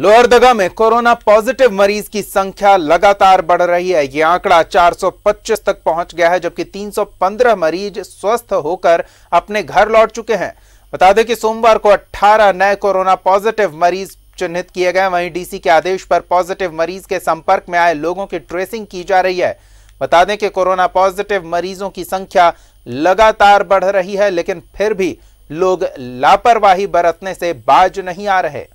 लोहरदगा में corona positive मरीज की संख्या लगातार बढ़ रही है ये आंकड़ा 425 तक पहुंच गया है जबकि 315 मरीज स्वस्थ होकर अपने घर लौट चुके हैं बता दें कि सोमवार को 18 नए कोरोना पॉजिटिव मरीज चिन्हित किए गए वहीं डीसी के आदेश पर पॉजिटिव मरीज के संपर्क में आए लोगों की ट्रेसिंग की जा रही है बता दें कि कोरोना पॉजिटिव मरीजों की संख्या लगातार बढ़ रही है लेकिन फिर भी लोग लापरवाही बरतने से बाज नहीं आ रहे